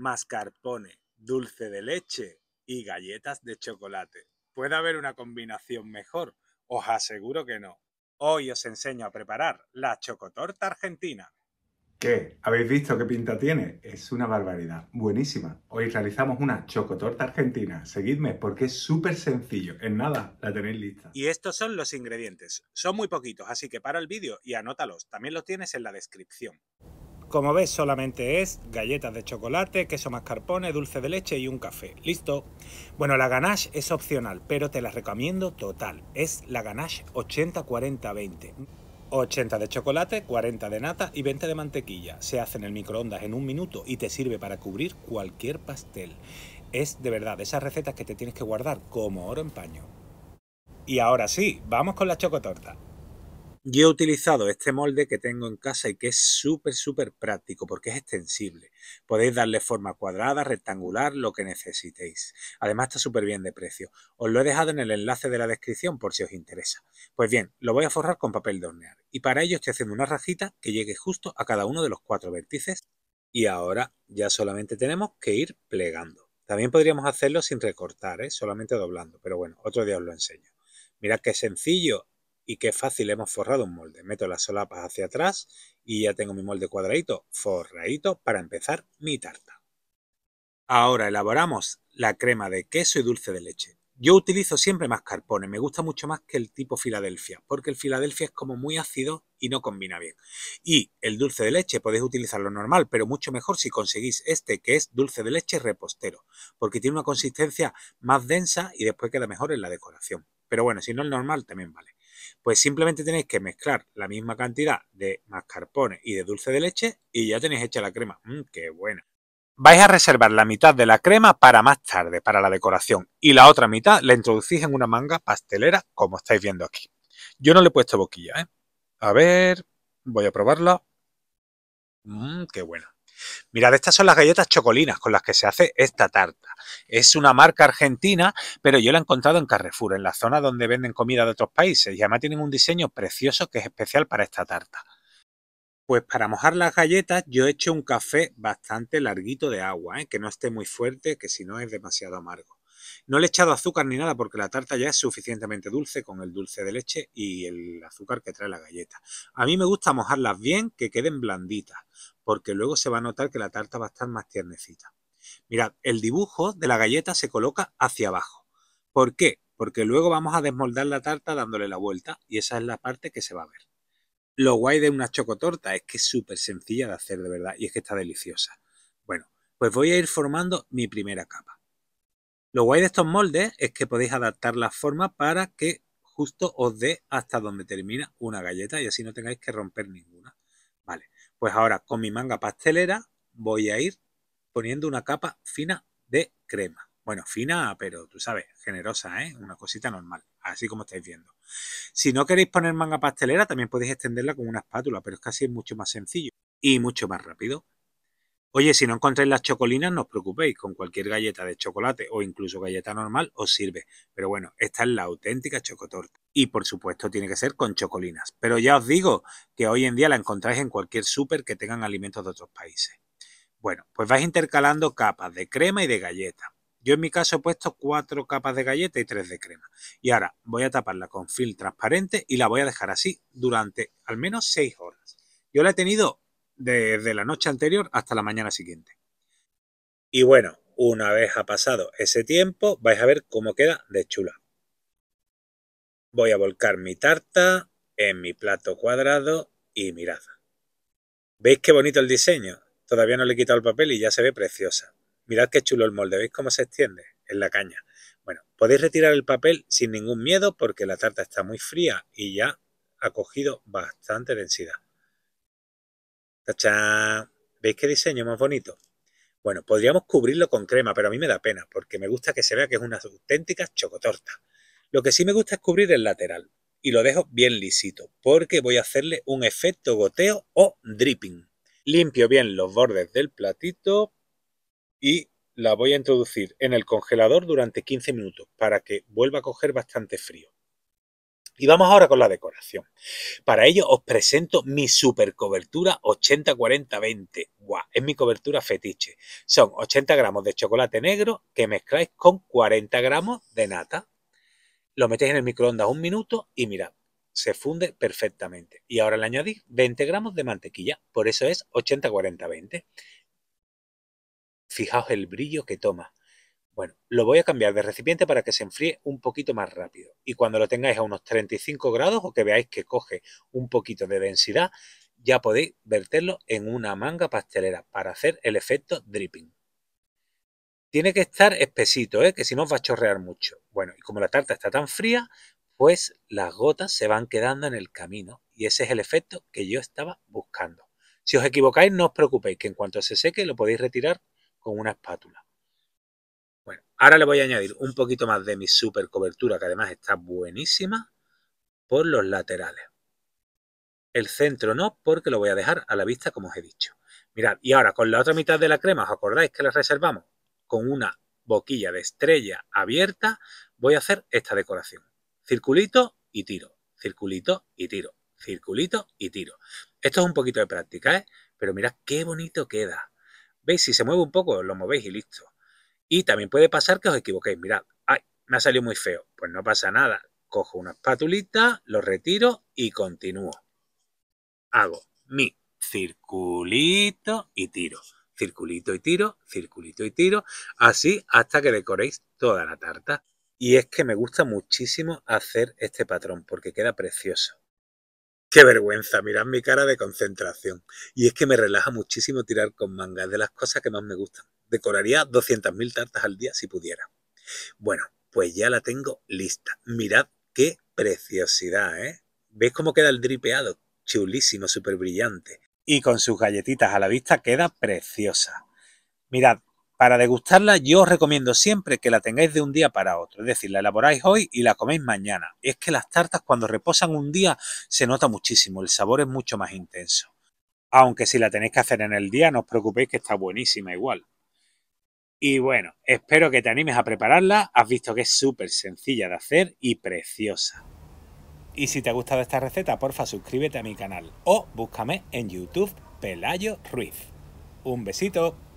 mascarpone, dulce de leche y galletas de chocolate. ¿Puede haber una combinación mejor? Os aseguro que no. Hoy os enseño a preparar la chocotorta argentina. ¿Qué? ¿Habéis visto qué pinta tiene? Es una barbaridad. Buenísima. Hoy realizamos una chocotorta argentina. Seguidme porque es súper sencillo. En nada, la tenéis lista. Y estos son los ingredientes. Son muy poquitos, así que para el vídeo y anótalos. También los tienes en la descripción. Como ves solamente es galletas de chocolate, queso mascarpone, dulce de leche y un café. ¡Listo! Bueno, la ganache es opcional, pero te la recomiendo total. Es la ganache 80-40-20. 80 de chocolate, 40 de nata y 20 de mantequilla. Se hace en el microondas en un minuto y te sirve para cubrir cualquier pastel. Es de verdad esas recetas que te tienes que guardar como oro en paño. Y ahora sí, vamos con la chocotorta. Yo he utilizado este molde que tengo en casa y que es súper, súper práctico porque es extensible. Podéis darle forma cuadrada, rectangular, lo que necesitéis. Además está súper bien de precio. Os lo he dejado en el enlace de la descripción por si os interesa. Pues bien, lo voy a forrar con papel de hornear y para ello estoy haciendo una rajita que llegue justo a cada uno de los cuatro vértices. Y ahora ya solamente tenemos que ir plegando. También podríamos hacerlo sin recortar, ¿eh? solamente doblando, pero bueno, otro día os lo enseño. Mirad qué sencillo y qué fácil hemos forrado un molde. Meto las solapas hacia atrás y ya tengo mi molde cuadradito, forradito para empezar mi tarta. Ahora elaboramos la crema de queso y dulce de leche. Yo utilizo siempre mascarpone, me gusta mucho más que el tipo Filadelfia, porque el Filadelfia es como muy ácido y no combina bien. Y el dulce de leche podéis utilizarlo normal, pero mucho mejor si conseguís este que es dulce de leche repostero, porque tiene una consistencia más densa y después queda mejor en la decoración. Pero bueno, si no el normal también vale. Pues simplemente tenéis que mezclar la misma cantidad de mascarpone y de dulce de leche y ya tenéis hecha la crema. Mmm, ¡Qué buena! Vais a reservar la mitad de la crema para más tarde, para la decoración, y la otra mitad la introducís en una manga pastelera, como estáis viendo aquí. Yo no le he puesto boquilla, ¿eh? A ver, voy a probarla. Mmm, qué buena. Mirad, estas son las galletas chocolinas con las que se hace esta tarta. Es una marca argentina, pero yo la he encontrado en Carrefour, en la zona donde venden comida de otros países, y además tienen un diseño precioso que es especial para esta tarta. Pues para mojar las galletas yo he hecho un café bastante larguito de agua, ¿eh? que no esté muy fuerte, que si no es demasiado amargo. No le he echado azúcar ni nada porque la tarta ya es suficientemente dulce con el dulce de leche y el azúcar que trae la galleta. A mí me gusta mojarlas bien, que queden blanditas porque luego se va a notar que la tarta va a estar más tiernecita. Mirad, el dibujo de la galleta se coloca hacia abajo. ¿Por qué? Porque luego vamos a desmoldar la tarta dándole la vuelta y esa es la parte que se va a ver. Lo guay de una chocotorta es que es súper sencilla de hacer de verdad y es que está deliciosa. Bueno, pues voy a ir formando mi primera capa. Lo guay de estos moldes es que podéis adaptar la forma para que justo os dé hasta donde termina una galleta y así no tengáis que romper ninguna. Pues ahora con mi manga pastelera voy a ir poniendo una capa fina de crema. Bueno, fina, pero tú sabes, generosa, ¿eh? Una cosita normal, así como estáis viendo. Si no queréis poner manga pastelera, también podéis extenderla con una espátula, pero es casi mucho más sencillo y mucho más rápido. Oye, si no encontráis las chocolinas, no os preocupéis, con cualquier galleta de chocolate o incluso galleta normal os sirve. Pero bueno, esta es la auténtica chocotorta. Y por supuesto tiene que ser con chocolinas. Pero ya os digo que hoy en día la encontráis en cualquier súper que tengan alimentos de otros países. Bueno, pues vais intercalando capas de crema y de galleta. Yo en mi caso he puesto cuatro capas de galleta y tres de crema. Y ahora voy a taparla con film transparente y la voy a dejar así durante al menos seis horas. Yo la he tenido desde la noche anterior hasta la mañana siguiente. Y bueno, una vez ha pasado ese tiempo, vais a ver cómo queda de chula. Voy a volcar mi tarta en mi plato cuadrado y mirad. ¿Veis qué bonito el diseño? Todavía no le he quitado el papel y ya se ve preciosa. Mirad qué chulo el molde, ¿veis cómo se extiende? En la caña. Bueno, podéis retirar el papel sin ningún miedo porque la tarta está muy fría y ya ha cogido bastante densidad. ¿Veis qué diseño más bonito? Bueno, podríamos cubrirlo con crema, pero a mí me da pena, porque me gusta que se vea que es una auténtica chocotorta. Lo que sí me gusta es cubrir el lateral, y lo dejo bien lisito, porque voy a hacerle un efecto goteo o dripping. Limpio bien los bordes del platito y la voy a introducir en el congelador durante 15 minutos para que vuelva a coger bastante frío. Y vamos ahora con la decoración. Para ello os presento mi super cobertura 80-40-20. ¡Guau! Es mi cobertura fetiche. Son 80 gramos de chocolate negro que mezcláis con 40 gramos de nata. Lo metéis en el microondas un minuto y mirad, se funde perfectamente. Y ahora le añadís 20 gramos de mantequilla. Por eso es 80-40-20. Fijaos el brillo que toma. Bueno, lo voy a cambiar de recipiente para que se enfríe un poquito más rápido. Y cuando lo tengáis a unos 35 grados o que veáis que coge un poquito de densidad, ya podéis verterlo en una manga pastelera para hacer el efecto dripping. Tiene que estar espesito, ¿eh? que si no os va a chorrear mucho. Bueno, y como la tarta está tan fría, pues las gotas se van quedando en el camino y ese es el efecto que yo estaba buscando. Si os equivocáis, no os preocupéis, que en cuanto se seque lo podéis retirar con una espátula. Ahora le voy a añadir un poquito más de mi super cobertura, que además está buenísima, por los laterales. El centro no, porque lo voy a dejar a la vista, como os he dicho. Mirad, y ahora con la otra mitad de la crema, ¿os acordáis que la reservamos? Con una boquilla de estrella abierta, voy a hacer esta decoración. Circulito y tiro, circulito y tiro, circulito y tiro. Esto es un poquito de práctica, ¿eh? Pero mirad qué bonito queda. ¿Veis? Si se mueve un poco, lo movéis y listo. Y también puede pasar que os equivoquéis. Mirad, ay, me ha salido muy feo. Pues no pasa nada. Cojo una espatulita, lo retiro y continúo. Hago mi circulito y tiro. Circulito y tiro, circulito y tiro. Así hasta que decoréis toda la tarta. Y es que me gusta muchísimo hacer este patrón porque queda precioso. Qué vergüenza, mirad mi cara de concentración. Y es que me relaja muchísimo tirar con manga, de las cosas que más me gustan. Decoraría 200.000 tartas al día si pudiera. Bueno, pues ya la tengo lista. Mirad qué preciosidad, ¿eh? ¿Veis cómo queda el dripeado? Chulísimo, súper brillante. Y con sus galletitas a la vista queda preciosa. Mirad, para degustarla yo os recomiendo siempre que la tengáis de un día para otro. Es decir, la elaboráis hoy y la coméis mañana. Es que las tartas cuando reposan un día se nota muchísimo, el sabor es mucho más intenso. Aunque si la tenéis que hacer en el día, no os preocupéis que está buenísima igual. Y bueno, espero que te animes a prepararla. Has visto que es súper sencilla de hacer y preciosa. Y si te ha gustado esta receta, porfa suscríbete a mi canal o búscame en YouTube Pelayo Ruiz. Un besito.